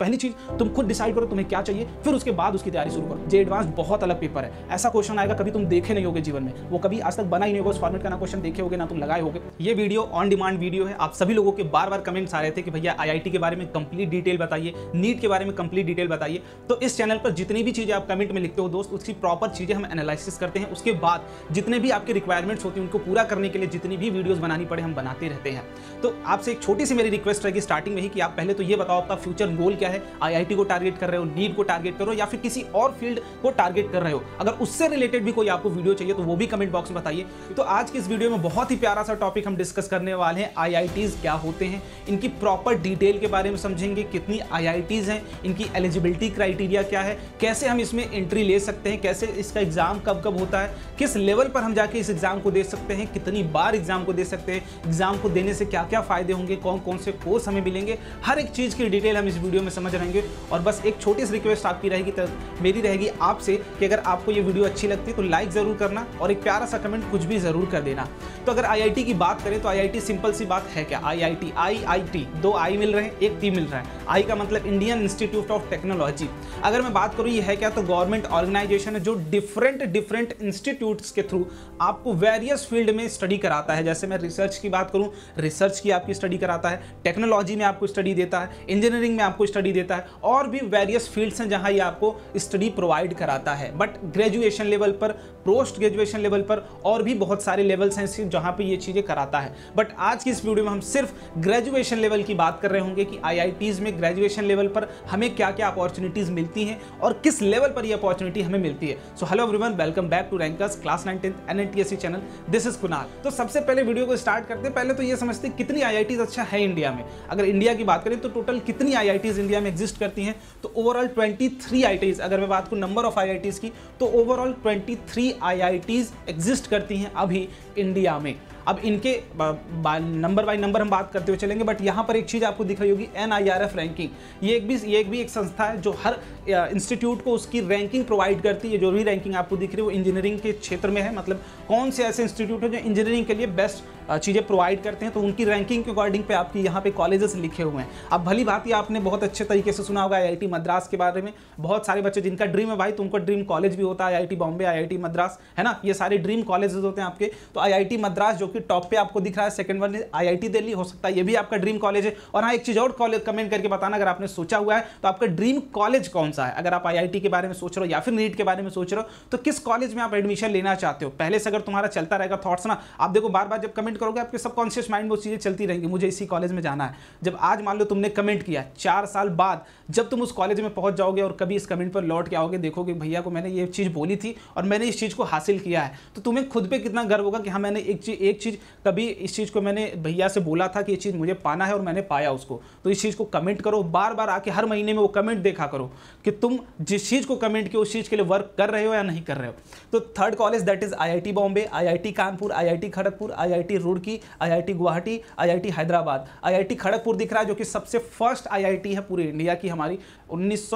पहली चीज तुम खुद डिसाइड करो तुम्हें क्या चाहिए फिर उसके बाद उसकी तैयारी शुरू करो जे एडवांस बहुत अलग पेपर है ऐसा क्वेश्चन आएगा कभी तुम देखे नहीं होगे जीवन में वो कभी आज तक बना ही नहीं होगा उस फॉर्मेट का ना क्वेश्चन देखे होगे ना तुम लगाए होगे ये वीडियो ऑन डिमांड वीडियो है आप सभी लोगों के बार बार कमेंट्स आ रहे थे कि भैया आई के बारे में कंप्लीट डिटेल बताइए नीट के बारे में कंप्लीट डिटेल बताइए तो इस चैनल पर जितनी भी चीज़ें आप कमेंट में लिखते हो दोस्त उसकी प्रॉपर चीज़ें हम एनालिसिस करते हैं उसके बाद जितने भी आपके रिक्वायरमेंट्स होती है उनको पूरा करने के लिए जितनी भी वीडियोज बनानी पड़े हम बनाते रहते हैं तो आपसे एक छोटी सी मेरी रिक्वेस्ट रहेगी स्टार्टिंग में ही कि आप पहले तो ये बताओ आपका फ्यूचर गोल क्या किया है आईआईटी को टारगेट कर रहे हो नीट को टारगेट कर रहे हो या फिर किसी और फील्ड को टारगेट कर रहे हो अगर उससे रिलेटेड भी कोई आपको वीडियो चाहिए तो वो भी कमेंट बॉक्स में बताइए तो आज की इस वीडियो में बहुत ही प्यारा सा टॉपिक हम डिस्कस करने वाले हैं आई क्या होते हैं इनकी प्रॉपर डिटेल के बारे में समझेंगे कितनी आई हैं इनकी एलिजिबिलिटी क्राइटेरिया क्या है कैसे हम इसमें एंट्री ले सकते हैं कैसे इसका एग्ज़ाम कब कब होता है किस लेवल पर हम जाके इस एग्ज़ाम को दे सकते हैं कितनी बार एग्ज़ाम को दे सकते हैं एग्ज़ाम को देने से क्या क्या फ़ायदे होंगे कौन कौन से कोर्स हमें मिलेंगे हर एक चीज़ की डिटेल हम इस वीडियो में समझ रहेंगे और बस एक छोटी सी रिक्वेस्ट आपकी रहेगी तो मेरी रहेगी आपसे कि अगर आपको ये वीडियो अच्छी लगती है तो लाइक ज़रूर करना और एक प्यारा सा कमेंट कुछ भी ज़रूर कर देना तो अगर आई की बात करें तो आई सिंपल सी बात है क्या आई आईआईटी दो आई मिल रहे हैं एक टी मिल रहा है आई का मतलब इंडियन इंस्टीट्यूट ऑफ टेक्नोलॉजी अगर मैं बात करूँ ये है क्या तो गवर्नमेंट ऑर्गेनाइजेशन है जो डिफरेंट डिफरेंट इंस्टीट्यूट्स के थ्रू आपको वेरियस फील्ड में स्टडी कराता है जैसे मैं रिसर्च की बात करूँ रिसर्च की आपकी स्टडी कराता है टेक्नोलॉजी में आपको स्टडी देता है इंजीनियरिंग में आपको स्टडी स्टडी देता है और भी वेरियस फील्ड्स हैं जहाँ ये आपको स्टडी प्रोवाइड कराता है बट ग्रेजुएशन लेवल पर पोस्ट ग्रेजुएशन लेवल पर और भी बहुत सारे लेवल्स हैं जहाँ पर ये चीज़ें कराता है बट आज की इस वीडियो में हम सिर्फ ग्रेजुएशन लेवल की बात कर रहे होंगे कि आई में ग्रेजुएशन लेवल पर हमें क्या क्या अपॉर्चुनिटीज़ मिलती हैं और किस लेवल पर ये अपॉर्चुनिटी हमें मिलती है so hello everyone welcome back to Rankers class nine tenth N channel this is Kunal तो सबसे पहले वीडियो को स्टार्ट करते हैं पहले तो ये समझते कितनी आई अच्छा है इंडिया में अगर इंडिया की बात करें तो टोटल कितनी आई इंडिया इंडिया में एग्जिस्ट करती हैं तो ओवरऑल 23 आईआईटीज अगर मैं बात करूँ नंबर ऑफ आईआईटीज की तो ओवरऑल 23 आईआईटीज एग्जिस्ट करती हैं अभी इंडिया में अब इनके नंबर बाय नंबर हम बात करते हुए चलेंगे बट यहाँ पर एक चीज़ आपको दिख रही होगी एन रैंकिंग ये एक भी ये एक भी एक संस्था है जो हर इंस्टीट्यूट को उसकी रैंकिंग प्रोवाइड करती है जो भी रैंकिंग आपको दिख रही है वो इंजीनियरिंग के क्षेत्र में है मतलब कौन से ऐसे इंस्टीट्यूट हैं जो इंजीनियरिंग के लिए बेस्ट चीज़ें प्रोवाइड करते हैं तो उनकी रैंकिंग के अकॉर्डिंग पे आपकी यहाँ पे कॉलेजेस लिखे हुए हैं अब भली ही आपने बहुत अच्छे तरीके से सुना होगा आई मद्रास के बारे में बहुत सारे बच्चे जिनका ड्रीम है भाई तो उनको ड्रीम कॉलेज भी होता है आई बॉम्बे आई मद्रास है ना ये सारे ड्रीम कॉलेज होते हैं आपके तो आई मद्रास जो कि टॉप पर आपको दिख रहा है सेकंड वन आई दिल्ली हो सकता है ये भी आपका ड्रीम कॉलेज है और हाँ एक चीज़ और कॉलेज कमेंट करके बताना अगर आपने सोचा हुआ है तो आपका ड्रीम कॉलेज कौन सा है अगर आप आई के बारे में सोच रहे हो या फिर नीट के बारे में सोच रहे हो तो किस कॉलेज में आप एडमिशन लेना चाहते हो पहले से अगर तुम्हारा चलता रहेगा थॉट्स ना आप देखो बार बार जब कमेंट करोगे आपके सबकॉन्शियस माइंड में वो चीज़ें चलती रहेंगी मुझे इसी कॉलेज में जाना है जब आज मान लो तुमने कमेंट किया चार साल बाद जब तुम उस कॉलेज में पहुंच जाओगे और कभी इस कमेंट पर लौट के आओगे देखोगे भैया को मैंने ये चीज़ बोली थी और मैंने इस चीज़ को हासिल किया है तो तुम्हें खुद पर कितना गर्व होगा कि हाँ मैंने एक चीज़ एक चीज़ कभी इस चीज़ को मैंने भैया से बोला था कि ये चीज़ मुझे पाना है और मैंने पाया उसको तो इस चीज़ को कमेंट करो बार बार आके हर महीने में वो कमेंट देखा करो कि तुम जिस चीज़ को कमेंट किया उस चीज़ के लिए वर्क कर रहे हो या नहीं कर रहे हो तो third college that is I I T Bombay I I T Kanpur I I T Kharagpur I I T Roorkee IIT Guwahati IIT Hyderabad IIT Kharagpur दिख रहा है जो कि सबसे फर्स्ट आईआईटी है पूरे इंडिया की हमारी उन्नीस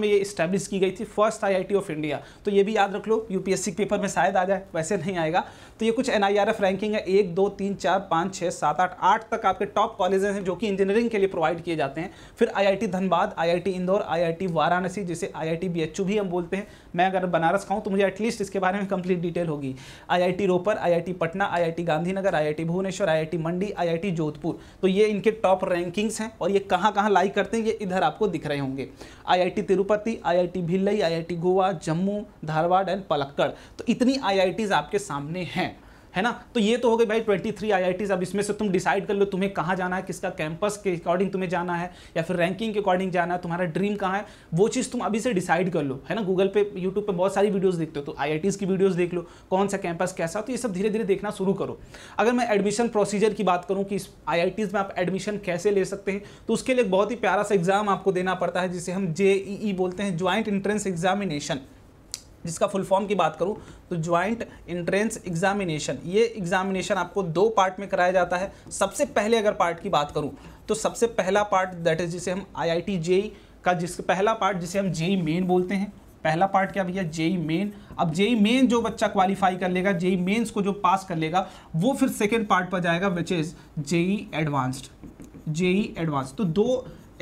में ये स्टैब्लिश की गई थी फर्स्ट आईआईटी ऑफ इंडिया तो ये भी याद रख लो यूपीएससी पेपर में शायद आ जाए वैसे नहीं आएगा तो ये कुछ एन रैंकिंग है एक दो तीन चार पाँच छः सात आठ आठ तक आपके टॉप कॉलेजेस हैं जो कि इंजीनियरिंग के लिए प्रोवाइड किए जाते हैं फिर IIT Dhanbad IIT Indore IIT Varanasi जिसे आईआईटी बीएचयू भी हम बोलते हैं मैं अगर बनारस का हूँ तो मुझे एटलीस्ट इसके बारे में कंप्लीट डिटेल होगी IIT Ropar IIT Patna IIT Gandhinagar IIT Bhubaneswar IIT Mandi IIT Jodhpur तो ये इनके टॉप रैंकिंग्स हैं और ये कहाँ कहाँ लाई करते हैं ये इधर आपको दिख रहे होंगे IIT Tirupati IIT Bhilai IIT Goa Jammu Dharwad and Palakkad तो इतनी आईआईटीज आपके सामने हैं है ना तो ये तो हो गए भाई ट्वेंटी थ्री अब इसमें से तुम डिसाइड कर लो तुम्हें कहाँ जाना है किसका कैंपस के अकॉर्डिंग तुम्हें जाना है या फिर रैंकिंग के अकॉर्डिंग जाना है तुम्हारा ड्रीम कहाँ है वो चीज़ तुम अभी से डिसाइड कर लो है ना गूगल पे यूट्यूब पे बहुत सारी वीडियोस देखते हो तो आई की वीडियोज देख लो कौन सा कैंपस कैसा तो ये सब धीरे धीरे देखना शुरू करो अगर मैं एडमिशन प्रोसीजर की बात करूँ कि इस आई में आप एडमिशन कैसे ले सकते हैं तो उसके लिए बहुत ही प्यारा सा एग्ज़ाम आपको देना पड़ता है जिसे हम जे e e बोलते हैं ज्वाइंट एंट्रेंस एग्जामिनेशन जिसका फुल फॉर्म की बात करूं तो ज्वाइंट इंट्रेंस एग्जामिनेशन ये एग्जामिनेशन आपको दो पार्ट में कराया जाता है सबसे पहले अगर पार्ट की बात करूं तो सबसे पहला पार्ट दैट इज जिसे हम आई आई टी का जिस पहला पार्ट जिसे हम जेई मेन e बोलते हैं पहला पार्ट क्या भैया जेई मेन e अब जेई मेन e जो बच्चा क्वालिफाई कर लेगा जेई मेन्स को जो पास कर लेगा वो फिर सेकेंड पार्ट पर जाएगा which is JEE advanced JEE advance तो दो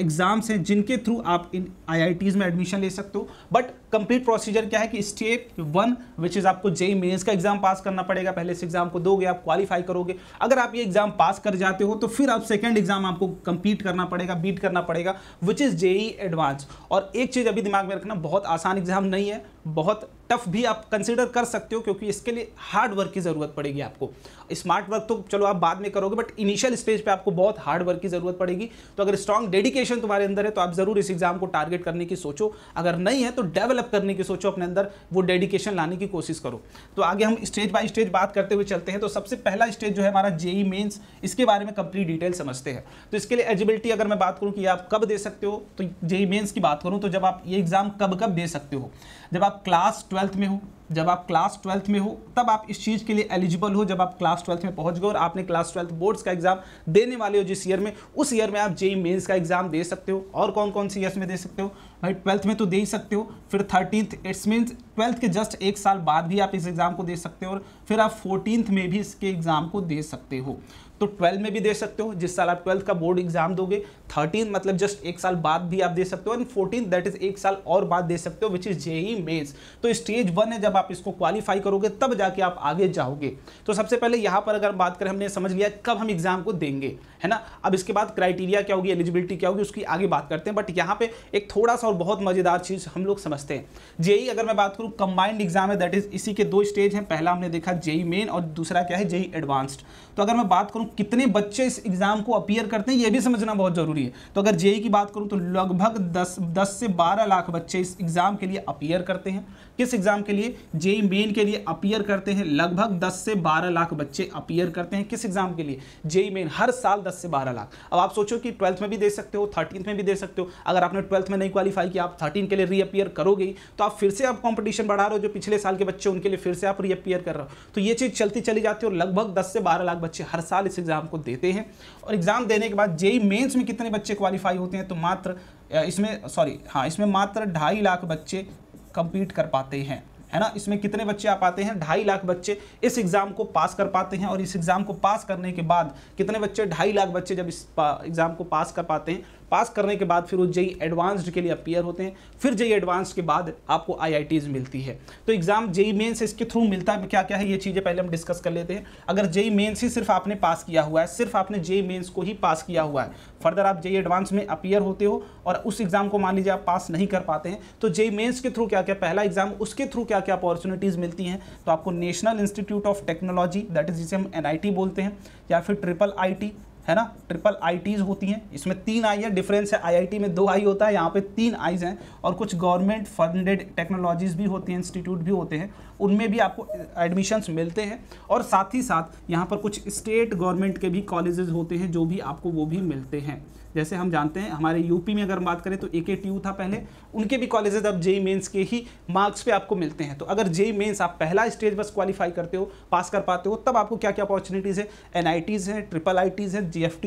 एग्ज़ाम्स हैं जिनके थ्रू आप इन आई में एडमिशन ले सकते हो बट कंप्लीट प्रोसीजर क्या है कि स्टेप वन विच इज़ आपको जे मेन्स का एग्ज़ाम पास करना पड़ेगा पहले इस एग्ज़ाम को दोगे आप क्वालिफाई करोगे अगर आप ये एग्ज़ाम पास कर जाते हो तो फिर आप सेकेंड एग्ज़ाम आपको कंप्लीट करना पड़ेगा बीट करना पड़ेगा विच इज़ जेई एडवांस और एक चीज़ अभी दिमाग में रखना बहुत आसान एग्ज़ाम नहीं है बहुत टफ भी आप कंसिडर कर सकते हो क्योंकि इसके लिए हार्ड वर्क की ज़रूरत पड़ेगी आपको स्मार्ट वर्क तो चलो आप बाद में करोगे बट इनिशियल स्टेज पे आपको बहुत हार्ड वर्क की ज़रूरत पड़ेगी तो अगर स्ट्रांग डेडिकेशन तुम्हारे अंदर है तो आप ज़रूर इस एग्ज़ाम को टारगेट करने की सोचो अगर नहीं है तो डेवलप करने की सोचो अपने अंदर वो डेडिकेशन लाने की कोशिश करो तो आगे हम स्टेज बाई स्टेज बात करते हुए चलते हैं तो सबसे पहला स्टेज जो है हमारा जेई मेन्स e इसके बारे में कंप्लीट डिटेल समझते हैं तो इसके लिए एजिबिलिटी अगर मैं बात करूँ कि आप कब दे सकते हो तो जेई मेन्स e की बात करूँ तो जब आप ये एग्ज़ाम कब कब दे सकते हो जब आप आप क्लास ट्वेल्थ में हो जब आप क्लास ट्वेल्थ में हो तब आप इस चीज़ के लिए एलिजिबल हो जब आप क्लास ट्वेल्थ में पहुंच गए और आपने क्लास ट्वेल्थ बोर्ड्स का एग्जाम देने वाले हो जिस ईयर में उस ईयर में आप जेई मेंस e e का एग्जाम दे सकते हो और कौन कौन सी ईयर्स में दे सकते हो भाई ट्वेल्थ में तो दे ही सकते हो फिर थर्टीनथ इट्स मीन्स ट्वेल्थ के जस्ट एक साल बाद भी आप इस एग्ज़ाम को दे सकते हो और फिर आप फोर्टीनथ में भी इसके एग्ज़ाम को दे सकते हो तो ट्वेल्थ में भी दे सकते हो जिस साल आप ट्वेल्थ का बोर्ड एग्जाम दोगे थर्टीन मतलब जस्ट एक साल बाद भी आप दे सकते हो एंड फोर्टीन दैट इज एक साल और बाद दे सकते हो विच इज जेई मेन्स तो स्टेज वन है जब आप इसको क्वालिफाई करोगे तब जाके आप आगे जाओगे तो सबसे पहले यहाँ पर अगर बात करें हमने समझ लिया कब हम एग्जाम को देंगे है ना अब इसके बाद क्राइटेरिया क्या होगी एलिजिबिलिटी क्या होगी उसकी आगे बात करते हैं बट यहाँ पे एक थोड़ा सा और बहुत मजेदार चीज हम लोग समझते हैं जेई e अगर मैं बात करूँ कंबाइंड एग्जाम है दैट इज इसी के दो स्टेज हैं पहला हमने देखा जेई मेन e और दूसरा क्या है जेई एडवांस्ड e तो अगर मैं बात करूँ कितने बच्चे इस एग्ज़ाम को अपियर करते हैं ये भी समझना बहुत ज़रूरी है तो अगर जेई की बात करूँ तो लगभग दस दस से बारह लाख बच्चे इस एग्ज़ाम के लिए अपियर करते हैं किस एग्ज़ाम के लिए जेई मेन के लिए अपियर करते हैं लगभग दस से बारह लाख बच्चे अपियर करते हैं किस एग्ज़ाम के लिए जेई मेन हर साल दस से बारह लाख अब आप सोचो कि ट्वेल्थ में भी दे सकते हो थर्टीन में भी दे सकते हो अगर आपने ट्वेल्थ में नहीं क्वालिफाई किया आप थर्टीन के लिए रीअपियर करोगे तो आप फिर से आप कॉम्पिटिशन बढ़ा रहे हो जो पिछले साल के बच्चे उनके लिए फिर से आप रीअपियर कर रहे हो तो ये चीज़ चलती चली जाती है और लगभग दस से बारह लाख बच्चे हर साल इस एग्ज़ाम को देते हैं और एग्ज़ाम देने के बाद जेई मेंस में कितने बच्चे क्वालिफाई होते हैं तो मात्र इसमें सॉरी हाँ इसमें मात्र ढाई लाख बच्चे कंपीट कर पाते हैं है ना इसमें कितने बच्चे आ पाते हैं ढाई लाख बच्चे इस एग्ज़ाम को पास कर पाते हैं और इस एग्ज़ाम को पास करने के बाद कितने बच्चे ढाई लाख बच्चे जब इस एग्ज़ाम को पास कर पाते हैं पास करने के बाद फिर वो जेई एडवांस्ड के लिए अपीयर होते हैं फिर जेई एडवांस के बाद आपको आई मिलती है तो एग्जाम जेई मेन्स इसके थ्रू मिलता है क्या क्या है ये चीज़ें पहले हम डिस्कस कर लेते हैं अगर जेई मेन्स ही सिर्फ आपने पास किया हुआ है सिर्फ आपने जेई मेन्स को ही पास किया हुआ है फर्दर आप जेई एडवांस में अपियर होते हो और उस एग्जाम को मान लीजिए आप पास नहीं कर पाते हैं तो जेई मेन्स के थ्रू क्या क्या पहला एग्जाम उसके थ्रू क्या क्या अपॉर्चुनिटीज़ मिलती हैं तो आपको national institute of technology that is जिसे हम एन बोलते हैं या फिर ट्रिपल आई है ना ट्रिपल आई होती हैं इसमें तीन आई है डिफरेंस है आईआईटी में दो आई होता है यहाँ पे तीन आईज हैं और कुछ गवर्नमेंट फंडेड टेक्नोलॉजीज भी होती हैं इंस्टीट्यूट भी होते हैं उनमें भी आपको एडमिशन्स मिलते हैं और साथ ही साथ यहाँ पर कुछ स्टेट गवर्नमेंट के भी कॉलेजेस होते हैं जो भी आपको वो भी मिलते हैं जैसे हम जानते हैं हमारे यूपी में अगर बात करें तो ए के था पहले उनके भी कॉलेजेस अब जेई मेन्स के ही मार्क्स पे आपको मिलते हैं तो अगर जेई मेन्स आप पहला स्टेज बस क्वालिफाई करते हो पास कर पाते हो तब आपको क्या क्या अपॉर्चुनिटीज़ है एन हैं ट्रिपल आई हैं जी एफ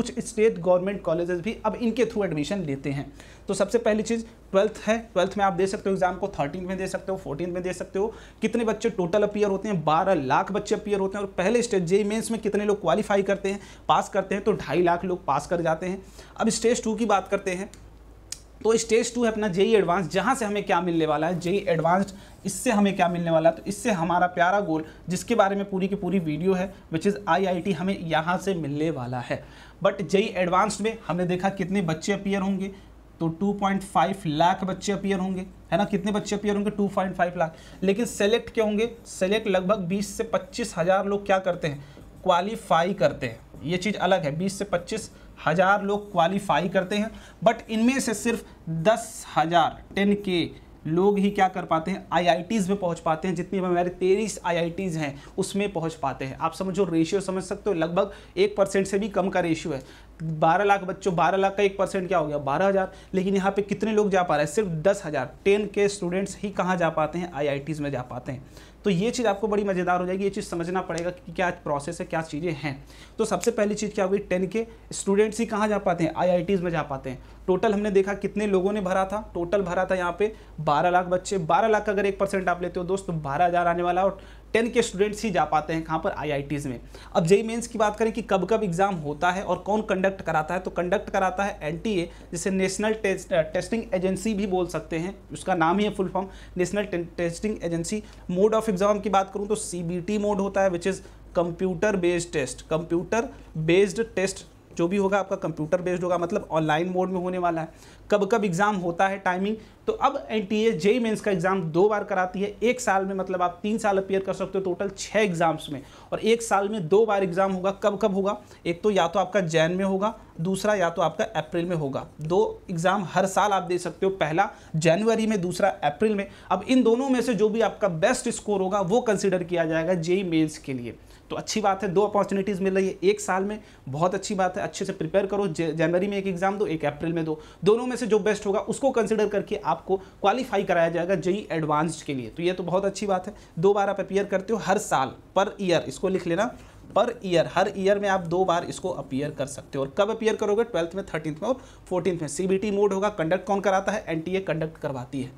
कुछ स्टेट गवर्नमेंट कॉलेजेस भी अब इनके थ्रू एडमिशन लेते हैं तो सबसे पहली चीज़ ट्वेल्थ है ट्वेल्थ में आप दे सकते हो एग्जाम को थर्टीन में दे सकते हो फोर्टीन में दे सकते हो कितने बच्चे टोटल अपियर होते हैं बारह लाख बच्चे अपियर होते हैं और पहले स्टेज जे मेन्स में कितने लोग क्वालिफाई करते हैं पास करते हैं तो ढाई लाख लोग पास कर जाते हैं अब स्टेज टू की बात करते हैं तो स्टेज टू है अपना जेई एडवांस e जहाँ से हमें क्या मिलने वाला है जेई एडवांस्ड e इससे हमें क्या मिलने वाला है तो इससे हमारा प्यारा गोल जिसके बारे में पूरी की पूरी वीडियो है विच इज़ आईआईटी हमें यहाँ से मिलने वाला है बट जेई एडवांस्ड में हमने देखा कितने बच्चे अपियर होंगे तो 2.5 लाख बच्चे अपियर होंगे है ना कितने बच्चे अपियर होंगे 2.5 लाख लेकिन सेलेक्ट क्या होंगे सेलेक्ट लगभग 20 से पच्चीस हज़ार लोग क्या करते हैं क्वालिफाई करते हैं ये चीज़ अलग है 20 से पच्चीस हज़ार लोग क्वालिफाई करते हैं बट इनमें से सिर्फ दस हज़ार टेन के लोग ही क्या कर पाते हैं आईआईटीज़ में पहुंच पाते हैं जितनी हमारे तेईस आईआईटीज़ हैं उसमें पहुंच पाते हैं आप समझो रेशियो समझ सकते हो लगभग एक परसेंट से भी कम का रेशियो है बारह लाख बच्चों बारह लाख का एक परसेंट क्या हो गया बारह हज़ार लेकिन यहाँ पे कितने लोग जा पा रहे हैं सिर्फ दस हज़ार टेन के स्टूडेंट्स ही कहाँ जा पाते हैं आई में जा पाते हैं तो ये चीज़ आपको बड़ी मज़ेदार हो जाएगी ये चीज़ समझना पड़ेगा कि क्या प्रोसेस है क्या चीज़ें हैं तो सबसे पहली चीज़ क्या होगी टेन के स्टूडेंट्स ही कहाँ जा पाते हैं आई में जा पाते हैं टोटल हमने देखा कितने लोगों ने भरा था टोटल भरा था यहाँ पे 12 लाख बच्चे 12 लाख का अगर एक परसेंट आप लेते हो दोस्तों तो बारह हज़ार आने वाला और टेन के स्टूडेंट्स ही जा पाते हैं कहाँ पर आई में अब जेई मेन्स की बात करें कि कब कब एग्ज़ाम होता है और कौन कंडक्ट कराता है तो कंडक्ट कराता है एन जिसे नेशनल टेस्ट, टेस्टिंग एजेंसी भी बोल सकते हैं उसका नाम ही है full form national testing agency mode of exam की बात करूँ तो सी मोड होता है which is computer based test computer based test जो भी होगा आपका कंप्यूटर बेस्ड होगा मतलब ऑनलाइन मोड में होने वाला है कब कब एग्ज़ाम होता है टाइमिंग तो अब एन टी ए मेंस का एग्ज़ाम दो बार कराती है एक साल में मतलब आप तीन साल अपेयर कर सकते हो टोटल छः एग्ज़ाम्स में और एक साल में दो बार एग्ज़ाम होगा कब कब होगा एक तो या तो आपका जैन में होगा दूसरा या तो आपका अप्रैल में होगा दो एग्ज़ाम हर साल आप दे सकते हो पहला जनवरी में दूसरा अप्रैल में अब इन दोनों में से जो भी आपका बेस्ट स्कोर होगा वो कंसिडर किया जाएगा जेई मेन्स के लिए तो अच्छी बात है दो अपॉर्चुनिटीज़ मिल रही है एक साल में बहुत अच्छी बात है अच्छे से प्रिपेयर करो जनवरी में एक एग्जाम दो एक अप्रैल में दो दोनों में से जो बेस्ट होगा उसको कंसिडर करके आपको क्वालिफाई कराया जाएगा जई एडवांस्ड के लिए तो ये तो बहुत अच्छी बात है दो बार आप अपीयर करते हो हर साल पर ईयर इसको लिख लेना पर ईयर हर ईयर में आप दो बार इसको अपीयर कर सकते हो और कब अपियर करोगे ट्वेल्थ में थर्टीन में और फोर्टीन में सीबीटी मोड होगा कंडक्ट कौन कराता है एनटीए कंडक्ट करवाती है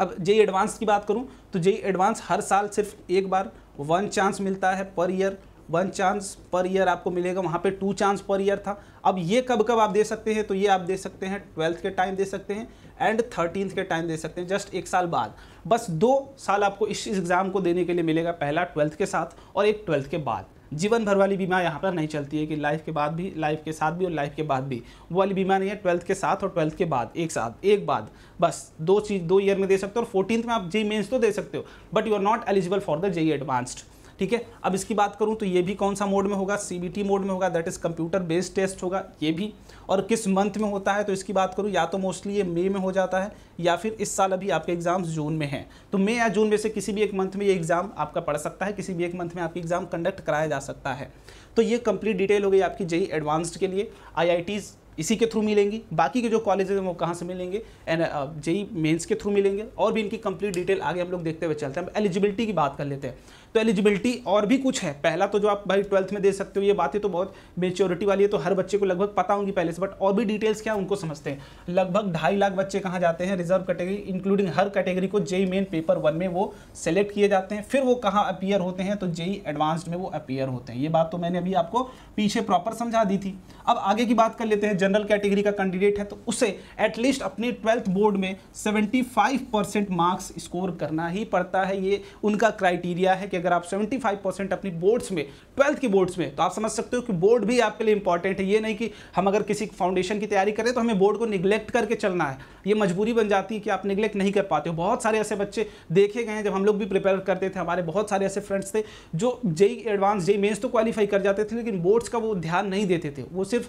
अब जेई एडवांस की बात करूं तो जेई एडवांस हर साल सिर्फ एक बार वन चांस मिलता है per year one chance per year आपको मिलेगा वहाँ पे टू चांस पर ईयर था अब ये कब कब आप दे सकते हैं तो ये आप दे सकते हैं ट्वेल्थ के टाइम दे सकते हैं एंड थर्टीन के टाइम दे सकते हैं जस्ट एक साल बाद बस दो साल आपको इस एग्ज़ाम को देने के लिए मिलेगा पहला ट्वेल्थ के साथ और एक ट्वेल्थ के बाद जीवन भर वाली बीमा यहाँ पर नहीं चलती है कि लाइफ के बाद भी लाइफ के साथ भी और लाइफ के बाद भी वो वाली बीमा नहीं है ट्वेल्थ के साथ और ट्वेल्थ के बाद एक साथ एक बाद बस दो चीज़ दो ईयर में दे सकते हो और फोर्टीन में आप जे मेन्स तो दे सकते हो but you are not eligible for the JEE advanced ठीक है अब इसकी बात करूँ तो ये भी कौन सा मोड में होगा सी मोड में होगा that is computer based test होगा ये भी और किस मंथ में होता है तो इसकी बात करूँ या तो मोस्टली ये मई में हो जाता है या फिर इस साल अभी आपके एग्ज़ाम्स जून में हैं तो मई या जून में से किसी भी एक मंथ में ये एग्ज़ाम आपका पढ़ सकता है किसी भी एक मंथ में आपकी एग्ज़ाम कंडक्ट कराया जा सकता है तो ये कंप्लीट डिटेल हो गई आपकी जई एडवांस्ड e के लिए आई इसी के थ्रू मिलेंगी बाकी के जो कॉलेज हैं वो कहाँ से मिलेंगे एंड जेई मेंस के थ्रू मिलेंगे और भी इनकी कंप्लीट डिटेल आगे हम लोग देखते हुए चलते हैं अब एलिजिबिलिटी की बात कर लेते हैं तो एलिजिबिलिटी और भी कुछ है पहला तो जो आप भाई ट्वेल्थ में दे सकते हो ये बातें तो बहुत मेच्योरिटी वाली है तो हर बच्चे को लगभग पता होंगी पहले से बट और भी डिटेल्स क्या उनको समझते हैं लगभग ढाई लाख बच्चे कहाँ जाते हैं रिजर्व कैटेगरी इंक्लूडिंग हर कैटेगरी को जेई मेन पेपर वन में वो सेलेक्ट किए जाते हैं फिर वो कहाँ अपियर होते हैं तो जेई एडवांस्ड में वो अपियर होते हैं ये बात तो मैंने अभी आपको पीछे प्रॉपर समझा दी थी अब आगे की बात कर लेते हैं जनरल कैटेगरी का कैंडिडेट है तो उसे एटलीस्ट अपने ट्वेल्थ बोर्ड में सेवेंटी परसेंट मार्क्स स्कोर करना ही पड़ता है ये उनका क्राइटेरिया है कि कि अगर आप 75 परसेंट अपनी बोर्ड्स में ट्वेल्थ की बोर्ड्स में तो आप समझ सकते हो कि बोर्ड भी आपके लिए इंपॉर्टेंट है ये नहीं कि हम अगर किसी फाउंडेशन की तैयारी करें तो हमें बोर्ड को निग्लेक्ट करके चलना है ये मजबूरी बन जाती है कि आप निग्लेक्ट नहीं कर पाते हो बहुत सारे ऐसे बच्चे देखे गए हैं जब हम लोग भी प्रिपेयर करते थे हमारे बहुत सारे ऐसे फ्रेंड्स थे जो जेई एडवांस जेई मेन्स तो क्वालिफाई कर जाते थे लेकिन बोर्ड्स का वो ध्यान नहीं देते थे वो सिर्फ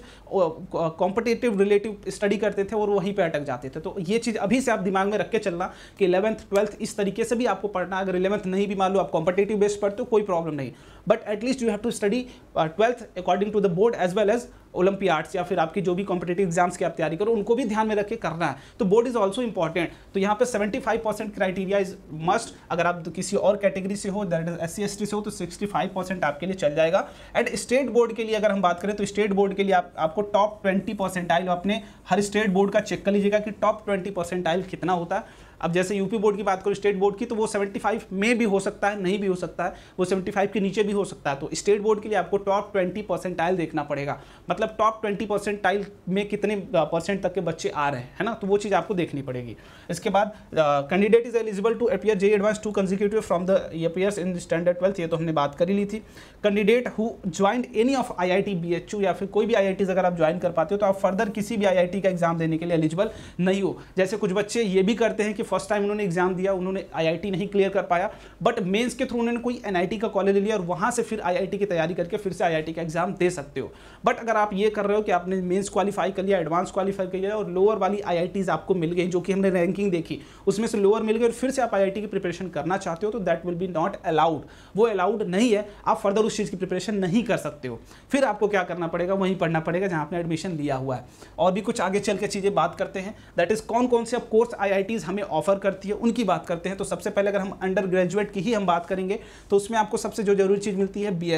कॉम्पिटेटिव रिलेटिव स्टडी करते थे और वहीं पर अटक जाते थे तो ये चीज़ अभी से आप दिमाग में रख के चलना कि इलेवंथ ट्वेल्थ इस तरीके से भी आपको पढ़ना अगर इलेवंथ नहीं भी मान लो आप कॉम्पिटेटिव बेस पर तो कोई प्रॉब्लम नहीं but at least you have to study twelfth according to the board as well as olympiads या फिर आपकी जो भी कॉम्पिटेटिव एग्जाम्स की आप तैयारी करो उनको भी ध्यान में रख करना है तो बोर्ड इज ऑल्सो इंपॉर्टेंट तो यहाँ पे 75 परसेंट क्राइटेरिया इज मस्ट अगर आप किसी और कैटेगरी से हो दैट इज एस सी से हो तो 65 परसेंट आपके लिए चल जाएगा एंड स्टेट बोर्ड के लिए अगर हम बात करें तो स्टेट बोर्ड के लिए आप, आपको टॉप ट्वेंटी आइल अपने हर स्टेट बोर्ड का चेक कर लीजिएगा कि टॉप ट्वेंटी आइल कितना होता है अब जैसे यूपी बोर्ड की बात करो स्टेट बोर्ड की तो वो 75 में भी हो सकता है नहीं भी हो सकता है वो 75 के नीचे भी हो सकता है तो स्टेट बोर्ड के लिए आपको टॉप 20 परसेंटाइल देखना पड़ेगा मतलब टॉप 20 परसेंटाइल में कितने परसेंट तक के बच्चे आ रहे हैं है ना तो वो चीज़ आपको देखनी पड़ेगी इसके बाद candidate is eligible to appear JEE advance two consecutive from the appears in standard twelfth ये तो हमने बात करी ली थी candidate who join any of I I T B H U या फिर कोई भी आई आई अगर आप ज्वाइन कर पाते हो तो आप फर्दर किसी भी आई आई टी का एग्जाम देने के लिए एलिजिबल नहीं हो जैसे कुछ बच्चे ये भी करते हैं कि फर्स्ट टाइम उन्होंने एग्जाम दिया उन्होंने आईआईटी नहीं क्लियर कर पाया बट मेंस के थ्रू उन्होंने कोई एनआईटी का कॉलेज ले लिया और वहाँ से फिर आईआईटी की तैयारी करके फिर से आईआईटी का एग्जाम दे सकते हो बट अगर आप ये कर रहे हो कि आपने मेन्स क्वालिफाई कर लिया एडवांस क्वालिफाई कर लिया और लोअर वाली आई आपको मिल गई जो कि हमने रैंकिंग देखी उसमें से लोअर मिल गई और फिर से आप आई की प्रिपरेशन करना चाहते हो तो that will be not allowed वो अलाउड नहीं है आप फर्दर उस चीज़ की प्रिपरेशन नहीं कर सकते हो फिर आपको क्या करना पड़ेगा वहीं पढ़ना पड़ेगा जहाँ आपने एडमिशन लिया हुआ है और भी कुछ आगे चल के चीज़ें बात करते हैं दैट इज़ कौन कौन से अब कोर्स आई हमें ऑफर करती है उनकी बात करते हैं तो सबसे पहले अगर हम अंडर ग्रेजुएट की ही हम बात करेंगे तो उसमें आपको सबसे जो जरूरी चीज़ मिलती है बी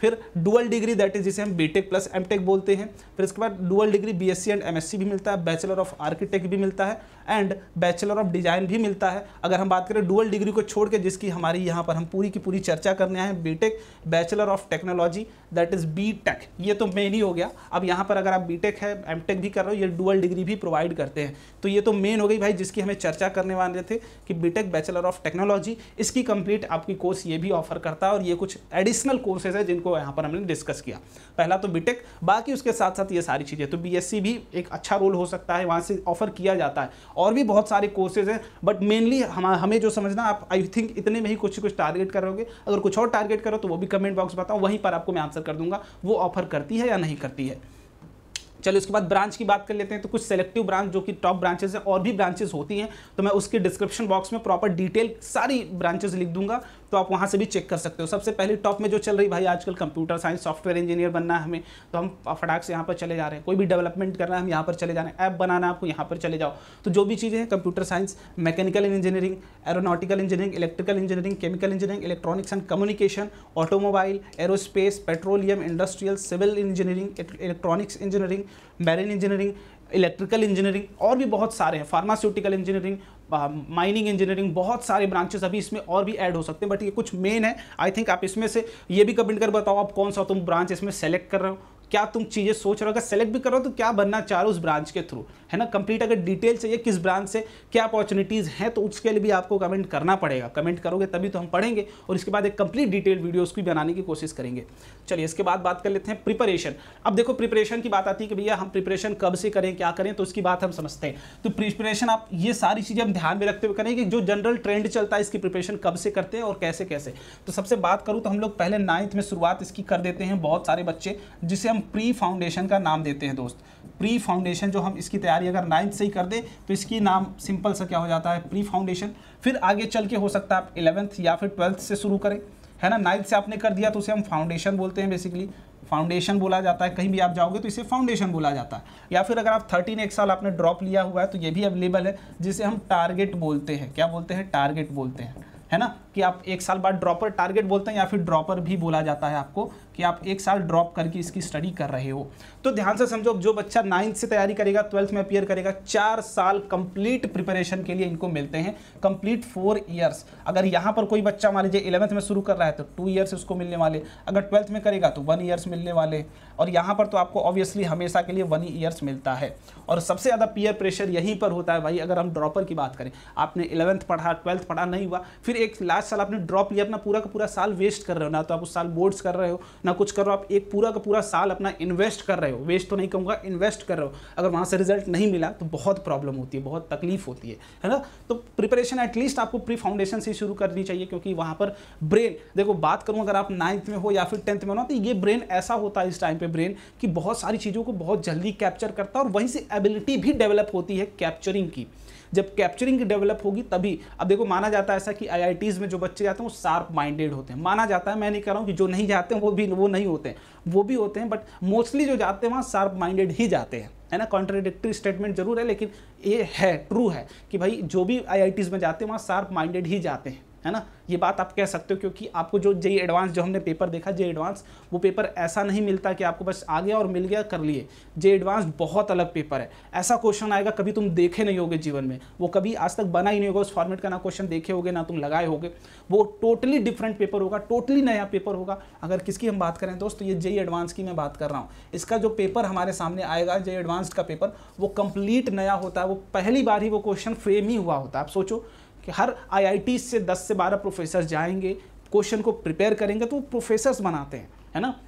फिर डुअल डिग्री दैट इज जिसे हम बीटेक प्लस एमटेक बोलते हैं फिर इसके बाद dual degree BSc and MSc भी मिलता है बैचलर ऑफ आर्किटेक्ट भी मिलता है एंड बैचलर ऑफ डिजाइन भी मिलता है अगर हम बात करें डुअल डिग्री को छोड़ के जिसकी हमारी यहाँ पर हम पूरी की पूरी चर्चा करने आए हैं BTech bachelor of technology that is B tech ये तो मेन ही हो गया अब यहाँ पर अगर आप बी टेक है एम टेक भी कर रहे हो ये डुअल डिग्री भी प्रोवाइड करते हैं तो ये तो मेन हो गई भाई जिसकी हमें चर्चा करने वाले थे कि B tech bachelor of technology इसकी कंप्लीट आपकी कोर्स ये भी ऑफर करता है और ये कुछ एडिशनल कोर्सेज है जिनको को यहाँ पर हमने डिस्कस किया पहला तो बीटेक बाकी उसके साथ साथ ये सारी चीज़ें तो बीएससी भी एक अच्छा रोल हो सकता है वहाँ से ऑफर किया जाता है और भी बहुत सारे कोर्सेज हैं बट मेनली हम हमें जो समझना आप आई थिंक इतने में ही कुछ कुछ टारगेट करोगे अगर कुछ और टारगेट करो तो वो भी कमेंट बॉक्स बताओ वहीं पर आपको मैं आंसर कर दूंगा वो ऑफर करती है या नहीं करती है चलो उसके बाद ब्रांच की बात कर लेते हैं तो कुछ सेलेक्टिव ब्रांच जो कि टॉप ब्रांचेस हैं और भी ब्रांचेस होती हैं तो मैं उसके डिस्क्रिप्शन बॉक्स में प्रॉपर डिटेल सारी ब्रांचेस लिख दूंगा तो आप वहाँ से भी चेक कर सकते हो सबसे पहले टॉप में जो चल रही भाई आजकल कंप्यूटर साइंस सॉफ्टवेयर इंजीनियर बनना है हमें तो हम फटाक से यहाँ पर चले जा रहे हैं कोई भी डेवलपमेंट करना है हम यहाँ पर चले जा रहे हैं ऐप बनाना है आपको यहाँ पर चले जाओ तो जो भी चीज़ें हैं computer science mechanical engineering aeronautical engineering electrical engineering chemical engineering electronics and communication automobile aerospace petroleum industrial civil engineering electronics engineering marine engineering electrical engineering और भी बहुत सारे हैं फार्मास्यूटिकल इंजीनियरिंग माइनिंग इंजीनियरिंग बहुत सारे ब्रांचेस अभी इसमें और भी ऐड हो सकते हैं बट ये कुछ मेन है आई थिंक आप इसमें से ये भी कमेंट कर बताओ आप कौन सा तुम ब्रांच इसमें सेलेक्ट कर रहे हो क्या तुम चीज़ें सोच रहे हो अगर सेलेक्ट भी करो तो क्या बनना चाह रहे हो उस ब्रांच के थ्रू है ना कंप्लीट अगर डिटेल चाहिए किस ब्रांच से क्या अपॉर्चुनिटीज़ हैं तो उसके लिए भी आपको कमेंट करना पड़ेगा कमेंट करोगे तभी तो हम पढ़ेंगे और इसके बाद एक कंप्लीट डिटेल वीडियो उसकी बनाने की कोशिश करेंगे चलिए इसके बाद बात कर लेते हैं प्रिपरेशन अब देखो प्रिपरेशन की बात आती है कि भैया हम प्रिपरेशन कब से करें क्या करें तो उसकी बात हम समझते हैं तो प्रिपरेशन आप ये सारी चीज़ें हम ध्यान में रखते हुए करेंगे कि जो जनरल ट्रेंड चलता है इसकी प्रिपरेशन कब से करते हैं और कैसे कैसे तो सबसे बात करूँ तो हम लोग पहले नाइन्थ में शुरुआत इसकी कर देते हैं बहुत सारे बच्चे जिसे हम प्री फाउंडेशन का नाम देते हैं दोस्त प्री फाउंडेशन जो हम इसकी तैयारी अगर नाइन्थ से ही कर दें तो इसकी नाम सिंपल सा क्या हो जाता है प्री फाउंडेशन फिर आगे चल के हो सकता है आप इलेवंथ या फिर ट्वेल्थ से शुरू करें है ना नाइन्थ से आपने कर दिया तो उसे हम फाउंडेशन बोलते हैं बेसिकली फाउंडेशन बोला जाता है कहीं भी आप जाओगे तो इसे फाउंडेशन बोला जाता है या फिर अगर आप थर्टीन एक साल आपने ड्रॉप लिया हुआ है तो ये भी अवेलेबल है जिसे हम टारगेट बोलते हैं क्या बोलते हैं टारगेट बोलते हैं है ना कि आप एक साल बाद ड्रॉपर टारगेट बोलते हैं या फिर ड्रॉपर भी बोला जाता है आपको कि आप एक साल ड्रॉप करके इसकी स्टडी कर रहे हो तो ध्यान से समझो जो बच्चा नाइन्थ से तैयारी करेगा ट्वेल्थ में अपियर करेगा चार साल कंप्लीट प्रिपरेशन के लिए इनको मिलते हैं कंप्लीट फोर ईयर्स अगर यहाँ पर कोई बच्चा मान लीजिए इलेवंथ में शुरू कर रहा है तो टू ईयर्स उसको मिलने वाले अगर ट्वेल्थ में करेगा तो वन ईयर्स मिलने वाले और यहाँ पर तो आपको ऑब्वियसली हमेशा के लिए वन ईयर्स मिलता है और सबसे ज़्यादा पीयर प्रेशर यहीं पर होता है भाई अगर हम ड्रॉपर की बात करें आपने इलेवंथ पढ़ा ट्वेल्थ पढ़ा नहीं हुआ फिर एक लास्ट साल आपने ड्रॉप लिया अपना पूरा का पूरा साल वेस्ट कर रहे हो ना तो आप उस साल बोर्ड्स कर रहे हो ना कुछ कर रहे हो आप एक पूरा का पूरा साल अपना इन्वेस्ट कर रहे हो वेस्ट तो नहीं कहूँगा इन्वेस्ट कर रहे हो अगर वहाँ से रिजल्ट नहीं मिला तो बहुत प्रॉब्लम होती है बहुत तकलीफ होती है है ना तो प्रिपरेशन एटलीस्ट आपको प्री फाउंडेशन से शुरू करनी चाहिए क्योंकि वहाँ पर ब्रेन देखो बात करूँ अगर आप नाइन्थ में हो या फिर टेंथ में हो तो ये ब्रेन ऐसा होता है इस टाइम पर ब्रेन कि बहुत सारी चीज़ों को बहुत जल्दी कैप्चर करता है और वहीं से एबिलिटी भी डेवलप होती है कैप्चरिंग की जब कैप्चरिंग डेवलप होगी तभी अब देखो माना जाता है ऐसा कि आई में जो बच्चे जाते हैं वो शार्प माइंडेड होते हैं माना जाता है मैं नहीं कह रहा हूँ कि जो नहीं जाते हैं वो भी वो नहीं होते हैं वो भी होते हैं बट मोस्टली जो जाते हैं वहाँ शार्प माइंडेड ही जाते हैं है ना कॉन्ट्राडिक्टरी स्टेटमेंट जरूर है लेकिन ये है ट्रू है कि भाई जो भी आई में जाते हैं वहाँ शार्प माइंडेड ही जाते हैं है ना ये बात आप कह सकते हो क्योंकि आपको जो जे एडवांस जो हमने पेपर देखा जे एडवांस वो पेपर ऐसा नहीं मिलता कि आपको बस आ गया और मिल गया कर लिए जे एडवांस बहुत अलग पेपर है ऐसा क्वेश्चन आएगा कभी तुम देखे नहीं होगे जीवन में वो कभी आज तक बना ही नहीं होगा उस फॉर्मेट का ना क्वेश्चन देखे होगे ना तुम लगाए होगे वो टोटली डिफरेंट पेपर होगा टोटली नया पेपर होगा अगर किसकी हम बात करें दोस्त तो ये जे एडवांस की मैं बात कर रहा हूँ इसका जो पेपर हमारे सामने आएगा जे एडवांस का पेपर वो कंप्लीट नया होता है वो पहली बार ही वो क्वेश्चन फ्रेम ही हुआ होता है आप सोचो कि हर आई से 10 से 12 प्रोफेसर जाएंगे क्वेश्चन को प्रिपेयर करेंगे तो वो प्रोफेसर्स बनाते हैं है ना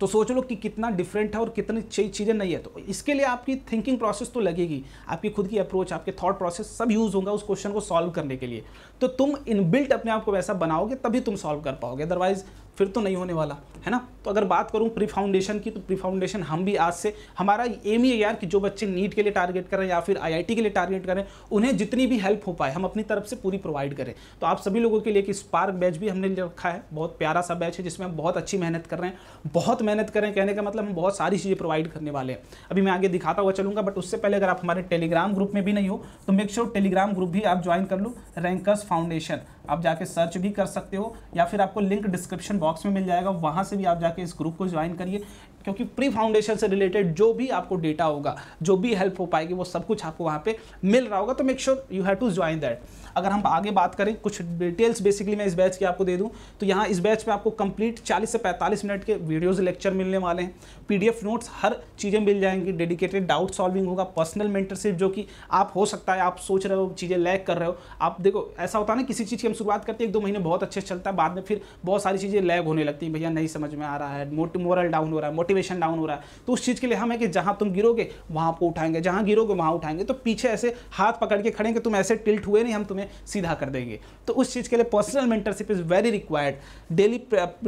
तो सोच लो कि कितना डिफरेंट है और कितनी चीज़ें नहीं है तो इसके लिए आपकी थिंकिंग प्रोसेस तो लगेगी आपकी खुद की अप्रोच आपके थॉट प्रोसेस सब यूज़ होगा उस क्वेश्चन को सॉल्व करने के लिए तो तुम इनबिल्ट अपने आप को वैसा बनाओगे तभी तुम सॉल्व कर पाओगे अदरवाइज फिर तो नहीं होने वाला है ना तो अगर बात करूँ प्री फाउंडेशन की तो प्री फाउंडेशन हम भी आज से हमारा एम ही है यार कि जो बच्चे नीट के लिए टारगेट करें या फिर आईआईटी के लिए टारगेट करें उन्हें जितनी भी हेल्प हो पाए हम अपनी तरफ से पूरी प्रोवाइड करें तो आप सभी लोगों के लिए कि स्पार्क बैच भी हमने रखा है बहुत प्यारा सा बैच है जिसमें हम बहुत अच्छी मेहनत कर रहे हैं बहुत मेहनत करें कहने का मतलब हम बहुत सारी चीज़ें प्रोवाइड करने वाले हैं अभी मैं आगे दिखाता हुआ चलूँगा बट उससे पहले अगर आप हमारे टेलीग्राम ग्रुप में भी नहीं हो तो मेक श्योर टेलीग्राम ग्रुप भी आप ज्वाइन कर लो रैंकस फाउंडेशन आप जाके सर्च भी कर सकते हो या फिर आपको लिंक डिस्क्रिप्शन बॉक्स में मिल जाएगा वहाँ से भी आप जाके इस ग्रुप को ज्वाइन करिए क्योंकि प्री फाउंडेशन से रिलेटेड जो भी आपको डेटा होगा जो भी हेल्प हो पाएगी वो सब कुछ आपको वहाँ पे मिल रहा होगा तो make sure you have to join that अगर हम आगे बात करें कुछ डिटेल्स बेसिकली मैं इस बैच की आपको दे दूँ तो यहाँ इस बैच में आपको कंप्लीट चालीस से पैंतालीस मिनट के वीडियोज़ लेक्चर मिलने वाले हैं पी नोट्स हर चीज़ें मिल जाएंगी डेडिकेटेड डाउट सॉल्विंग होगा पर्सनल मेंटरशिप जो कि आप हो सकता है आप सोच रहे हो चीज़ें लैक कर रहे हो आप देखो ऐसा होता है ना किसी चीज़ की हम शुरुआत करते हैं एक दो महीने बहुत अच्छे चलता है बाद में फिर बहुत सारी चीज़ें लैग होने लगती हैं भैया नहीं समझ में आ रहा है मोरल डाउन हो रहा है मोटिव मोटिवेशन डाउन हो रहा है तो उस चीज़ के लिए हम है कि जहाँ तुम गिरोगे वहाँ आपको उठाएंगे जहाँ गिरोगे वहाँ उठाएंगे तो पीछे ऐसे हाथ पकड़ के कि तुम ऐसे टिल्ट हुए नहीं हम तुम्हें सीधा कर देंगे तो उस चीज़ के लिए personal mentorship is very required daily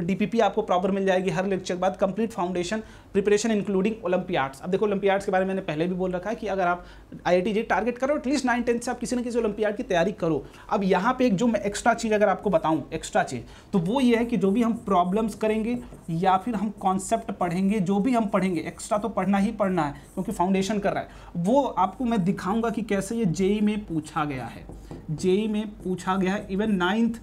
DPP आपको प्रॉपर मिल जाएगी हर लेक्चर के बाद complete foundation preparation including olympiads अब देखो ओलंपियाड्स के बारे में मैंने पहले भी बोल रखा है कि अगर आप आई आई टारगेट करो एटलीस्ट नाइन टेंथ से आप किसी न किसी ओलंपियाड की तैयारी करो अब यहाँ पे एक जो मैं एक्स्ट्रा चीज़ अगर आपको बताऊँ एक्स्ट्रा चीज़ तो वो ये है कि जो भी हम प्रॉब्लम्स करेंगे या फिर हम कॉन्सेप्ट पढ़ेंगे जो भी हम पढ़ेंगे एक्स्ट्रा तो पढ़ना ही पढ़ना है क्योंकि फाउंडेशन कर रहा है वो आपको मैं दिखाऊंगा कि कैसे ये जेई e में पूछा गया है जेई e में पूछा गया है इवन नाइन्थ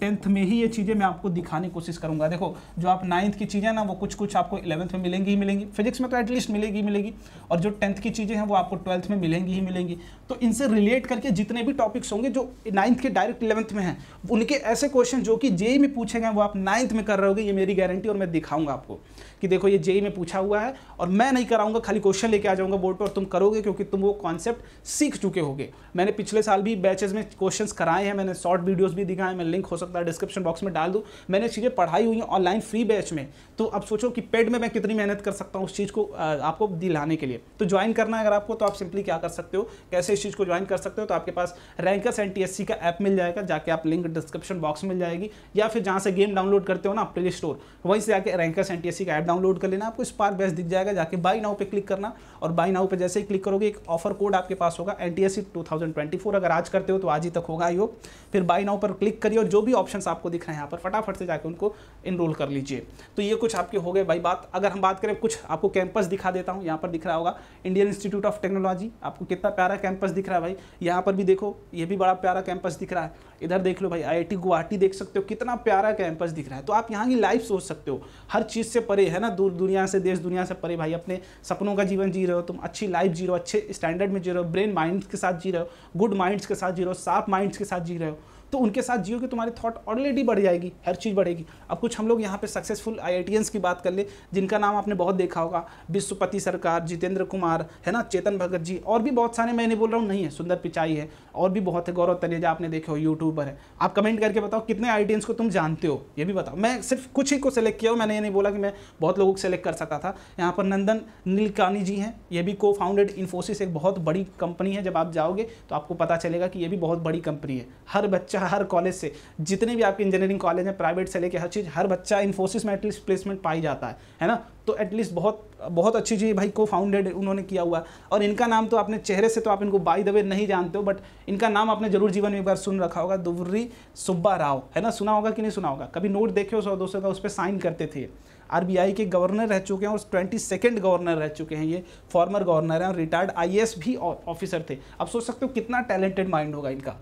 टेंथ में ही ये चीज़ें मैं आपको दिखाने की कोशिश करूंगा देखो जो आप नाइन्थ की चीज़ें ना वो कुछ कुछ आपको इलेवंथ में मिलेंगी ही मिलेंगी फिजिक्स में तो एटलीस्ट मिलेगी ही मिलेगी और जो टेंथ की चीज़ें हैं वो आपको ट्वेल्थ में मिलेंगी ही मिलेंगी तो इनसे रिलेट करके जितने भी टॉपिक्स होंगे जो नाइन्थ के डायरेक्ट इलेवंथ में हैं उनके ऐसे क्वेश्चन जो कि जेई e में पूछे गए वो आप नाइन्थ में कर रहे हो ये मेरी गारंटी और मैं दिखाऊंगा आपको कि देखो ये जेई में पूछा हुआ है और मैं नहीं कराऊंगा खाली क्वेश्चन लेके आ जाऊंगा बोर्ड पर और तुम करोगे क्योंकि तुम वो कॉन्सेप्ट सीख चुके होगे मैंने पिछले साल भी बैचेज में क्वेश्चन कराए हैं मैंने शॉर्ट वीडियोज़ भी दिखाए मैं लिंक हो सकता है डिस्क्रिप्शन बॉक्स में डाल दूँ मैंने चीज़ें पढ़ाई हुई हैं ऑनलाइन फ्री बैच में तो अब सोचो कि पेड में मैं कितनी मेहनत कर सकता हूँ उस चीज़ को आपको दिलाने के लिए तो ज्वाइन करना है अगर आपको तो आप सिंपली क्या कर सकते हो कैसे इस चीज़ को ज्वाइन कर सकते हो तो आपके पास रैंकर्स एन टी का ऐप मिल जाएगा जाके आप लिंक डिस्क्रिप्शन बॉक्स मिल जाएगी या फिर जहाँ से गेम डाउनलोड करते हो ना प्ले स्टोर वहीं से जाकर रैंकर्स एन का ऐप डाउनलोड कर लेना आपको स्पार्क बैच दिख जाएगा जाके बाई नाउ पे क्लिक करना और बाई नाउ पे जैसे ही क्लिक करोगे एक ऑफर कोड आपके पास होगा एन टी अगर आज करते हो तो आज ही तक होगा यो फिर बाई नाउ पर क्लिक करिए और जो भी ऑप्शन आपको दिख रहे हैं यहाँ पर फटाफट से जाकर उनको इनरोल कर लीजिए तो ये कुछ आपके हो गए भाई बात अगर हम बात करें कुछ आपको कैंपस दिखा देता हूँ यहाँ पर दिख रहा होगा इंडियन इंस्टीट्यूट ऑफ टेक्नोलॉजी आपको कितना प्यारा कैंपस दिख रहा है भाई यहाँ पर भी देखो ये भी बड़ा प्यारा कैंपस दिख रहा है इधर देख लो भाई आई गुवाहाटी देख सकते हो कितना प्यारा कैंपस दिख रहा है तो आप यहाँ की लाइफ सोच सकते हो हर चीज़ से परे है ना दूर दुनिया से देश दुनिया से परे भाई अपने सपनों का जीवन जी रहे हो तुम अच्छी लाइफ जी रहो अच्छे स्टैंडर्ड में जी रहे हो ब्रेन माइंड्स के साथ जी रहे हो गुड माइंड्स के साथ जी रहे हो साफ माइंड्स के साथ जी रहे हो तो उनके साथ जियो की तुम्हारी थॉट ऑलरेडी बढ़ जाएगी हर चीज़ बढ़ेगी अब कुछ हम लोग यहाँ पे सक्सेसफुल आई की बात कर ले जिनका नाम आपने बहुत देखा होगा विश्वपति सरकार जितेंद्र कुमार है ना चेतन भगत जी और भी बहुत सारे मैं नहीं बोल रहा हूँ नहीं है सुंदर पिचाई है और भी बहुत है गौरव तनेजा आपने देखे हो यूट्यूबर है आप कमेंट करके बताओ कितने आई को तुम जानते हो ये भी बताओ मैं सिर्फ कुछ ही को सेलेक्ट किया हूँ मैंने ये नहीं बोला कि मैं बहुत लोगों को सेलेक्ट कर सकता था यहाँ पर नंदन नीलकानी जी हैं ये भी को फाउंडेड इन्फोसिस एक बहुत बड़ी कंपनी है जब आप जाओगे तो आपको पता चलेगा कि ये भी बहुत बड़ी कंपनी है हर बच्चा हर कॉलेज से जितने भी आपके इंजीनियरिंग कॉलेज हैं प्राइवेट से लेके हर चीज़ हर बच्चा इन्फोसिस में एटलीस्ट प्लेसमेंट पाई जाता है है ना तो एटलीस्ट बहुत बहुत अच्छी चीज़ भाई को फाउंडेड उन्होंने किया हुआ और इनका नाम तो आपने चेहरे से तो आप इनको बाई द वे नहीं जानते हो बट इनका नाम आपने जरूर जीवन में एक बार सुन रखा होगा दुबरी सुब्बा राव है ना सुना होगा कि नहीं सुना होगा कभी नोट देखे हो सौ दो का उस पर साइन करते थे आर के गवर्नर रह चुके हैं और ट्वेंटी सेकेंड गवर्नर रह चुके हैं ये फॉर्मर गवर्नर हैं और रिटायर्ड आई भी ऑफिसर थे आप सोच सकते हो कितना टैलेंटेड माइंड होगा इनका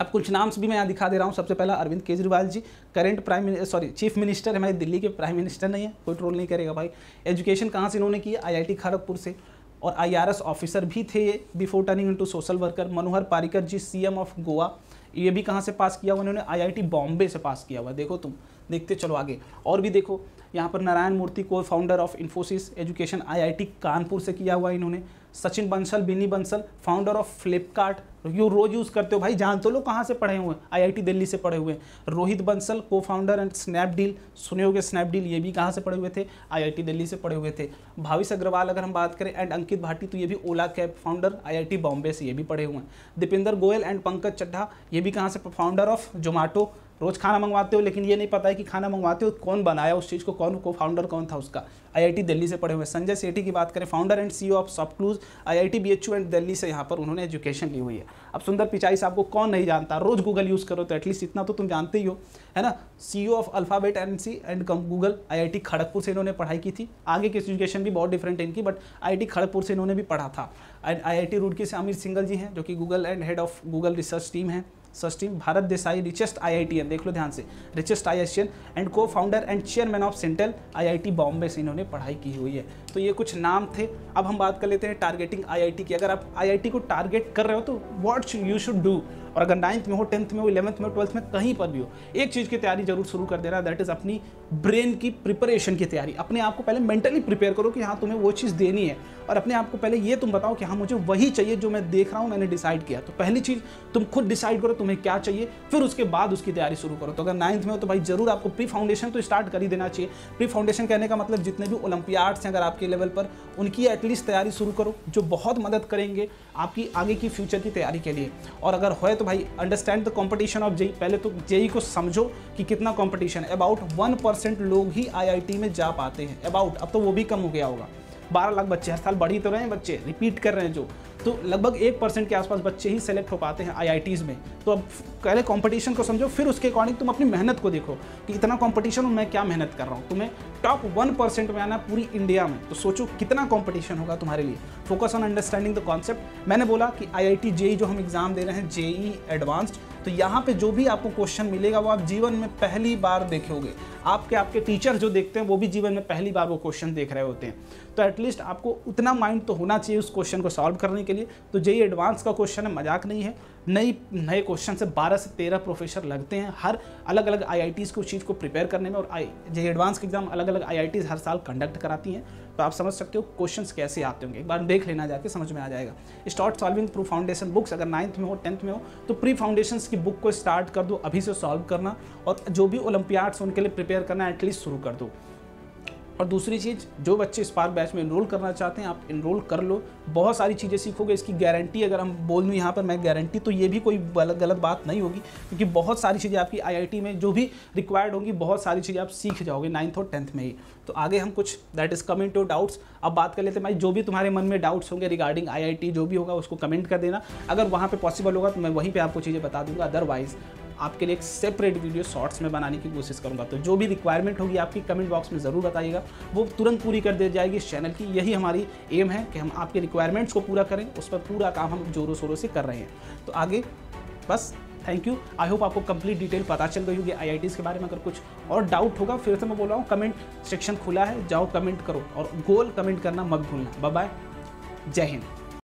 अब कुछ नाम्स भी मैं यहाँ दिखा दे रहा हूँ सबसे पहला Arvind Kejriwal ji current prime sorry chief minister हमारे दिल्ली के प्राइम मिनिस्टर नहीं है कोई ट्रोल नहीं करेगा भाई एजुकेशन कहाँ से इन्होंने की आईआईटी खड़गपुर से और आईआरएस ऑफिसर भी थे ये before turning into social worker Manohar Parrikar ji CM of Goa ये भी कहाँ से पास किया हुआ उन्होंने आई बॉम्बे से पास किया हुआ देखो तुम देखते चलो आगे और भी देखो यहाँ पर नारायण मूर्ति को founder of Infosys education I Kanpur से किया हुआ इन्होंने सचिन बंसल बिनी बंसल फाउंडर ऑफ फ्लिपकार्ट तो क्योंकि रोज़ यूज़ करते हो भाई जानते तो लोग कहाँ से पढ़े हुए हैं आईआईटी दिल्ली से पढ़े हुए हैं रोहित बंसल को फाउंडर एंड स्नैपडील सुने हो गए स्नैपडील ये भी कहाँ से पढ़े हुए थे आईआईटी दिल्ली से पढ़े हुए थे भाविश अग्रवाल अगर हम बात करें एंड अंकित भाटी तो ये भी Ola cab founder I Bombay से ये भी पढ़े हुए हैं दीपेंद्र गोयल एंड पंकज चड्ढा ये भी कहाँ से फाउंडर ऑफ जोमाटो रोज़ खाना मंगवाते हो लेकिन ये नहीं पता है कि खाना मंगवाते हो कौन बनाया उस चीज़ को कौन को फाउंडर कौन था उसका आईआईटी दिल्ली से पढ़े हुए संजय सेठी की बात करें founder and CEO of clues IIT BHU and Delhi से यहाँ पर उन्होंने एजुकेशन ली हुई है अब सुंदर पिचाई साहब को कौन नहीं जानता रोज़ गूगल यूज़ करो तो एटलीस्ट इतना तो तुम जानते ही हो है ना C of Alphabet and C and Google I Kharagpur से इन्होंने पढ़ाई की थी आगे की एजुकेशन भी बहुत डिफरेंट है इनकी बट आई खड़गपुर से इन्होंने भी पढ़ा था एंड आई आई रुड़की से आमिर सिंगल जी हैं जो कि Google and head of Google research team है सस्टीव भारत देसाई रिचेस्ट आईआईटीएन देख लो ध्यान से richest IITian and co founder and chairman of Syntel IIT Bombay से इन्होंने पढ़ाई की हुई है तो ये कुछ नाम थे अब हम बात कर लेते हैं टारगेटिंग आईआईटी की अगर आप आईआईटी को टारगेट कर रहे हो तो व्हाट यू शुड डू और अगर नाइन्थ में हो टेंथ में हो इलेवंथ में हो ट्वेल्थ में कहीं पर भी हो एक चीज़ की तैयारी जरूर शुरू कर देना दैट इज़ अपनी ब्रेन की प्रिपरेशन की तैयारी अपने आप को पहले मेंटली प्रिपेयर करो कि हाँ तुम्हें वो चीज़ देनी है और अपने आप को पहले ये तुम बताओ कि हाँ मुझे वही चाहिए जो मैं देख रहा हूँ मैंने डिसाइड किया तो पहली चीज़ तुम खुद डिसाइड करो तुम्हें क्या चाहिए फिर उसके बाद उसकी तैयारी शुरू करो तो अगर नाइन्थ में हो तो भाई जरूर आपको प्री फाउंडेशन तो स्टार्ट कर ही देना चाहिए प्री फाउंडेशन कहने का मतलब जितने भी ओलंपियाड्स हैं अगर आपके लेवल पर उनकी एटलीस्ट तैयारी शुरू करो जो बहुत मदद करेंगे आपकी आगे की फ्यूचर की तैयारी के लिए और अगर हो तो भाई understand the competition of JEE पहले तो जेई e e को समझो कि कितना कॉम्पिटिशन है अबाउट वन परसेंट लोग ही आईआईटी में जा पाते हैं अबाउट अब तो वो भी कम हो गया होगा बारह लाख बच्चे हर साल बढ़ ही तो रहे हैं बच्चे रिपीट कर रहे हैं जो तो लगभग एक परसेंट के आसपास बच्चे ही सेलेक्ट हो पाते हैं आई में तो अब पहले कॉम्पिटिशन को समझो फिर उसके अकॉर्डिंग तुम अपनी मेहनत को देखो कि इतना कॉम्पिटिशन हो मैं क्या मेहनत कर रहा हूँ तुम्हें टॉप वन परसेंट में आना पूरी इंडिया में तो सोचो कितना कॉम्पिटिशन होगा तुम्हारे लिए focus on understanding the concept मैंने बोला कि आई आई जेई जो हम एग्ज़ाम दे रहे हैं जेई एडवांस्ड e तो यहाँ पे जो भी आपको क्वेश्चन मिलेगा वो आप जीवन में पहली बार देखोगे आपके आपके टीचर जो देखते हैं वो भी जीवन में पहली बार वो क्वेश्चन देख रहे होते हैं तो एटलीस्ट आपको उतना माइंड तो होना चाहिए उस क्वेश्चन को सॉल्व करने के लिए तो जेई एडवांस का क्वेश्चन है मजाक नहीं है नई नए क्वेश्चन से 12 से 13 प्रोफेसर लगते हैं हर अलग अलग आई को उस चीज़ को प्रिपेयर करने में और आई जे एडवांस के एग्जाम अलग अलग आई हर साल कंडक्ट कराती हैं तो आप समझ सकते हो क्वेश्चन कैसे आते होंगे एक बार देख लेना जाके समझ में आ जाएगा start solving pre foundation books अगर नाइन्थ में हो टेंथ में हो तो प्री फाउंडेशन की बुक को स्टार्ट कर दो अभी से सॉल्व करना और जो भी ओलंपियाड्स उनके लिए प्रिपेयर करना एटलीस्ट शुरू कर दो और दूसरी चीज़ जो बच्चे स्पार्क बैच में इनरोल करना चाहते हैं आप इनरोल कर लो बहुत सारी चीज़ें सीखोगे इसकी गारंटी अगर हम बोल लूँ यहाँ पर मैं गारंटी तो ये भी कोई गलत गलत बात नहीं होगी क्योंकि बहुत सारी चीज़ें आपकी आई में जो भी रिक्वायर्ड होंगी बहुत सारी चीज़ें आप सीख जाओगे नाइन्थ और टेंथ में ही तो आगे हम कुछ that is coming to doubts अब बात कर लेते भाई जो भी तुम्हारे मन में डाउट्स होंगे रिगार्डिंग आई जो भी होगा उसको कमेंट कर देना अगर वहाँ पर पॉसिबल होगा तो मैं वहीं पर आपको चीज़ें बता दूंगा अदरवाइज़ आपके लिए एक सेपरेट वीडियो शॉर्ट्स में बनाने की कोशिश करूँगा तो जो भी रिक्वायरमेंट होगी आपकी कमेंट बॉक्स में ज़रूर बताइएगा वो तुरंत पूरी कर दी जाएगी इस चैनल की यही हमारी एम है कि हम आपके रिक्वायरमेंट्स को पूरा करें उस पर पूरा काम हम जोरों शोरों से कर रहे हैं तो आगे बस थैंक यू आई होप आपको कंप्लीट डिटेल पता चल गई होगी आई के बारे में अगर कुछ और डाउट होगा फिर से मैं बोल रहा हूँ कमेंट सेक्शन खुला है जाओ कमेंट करो और गोल कमेंट करना मत भूलना बाय जय हिंद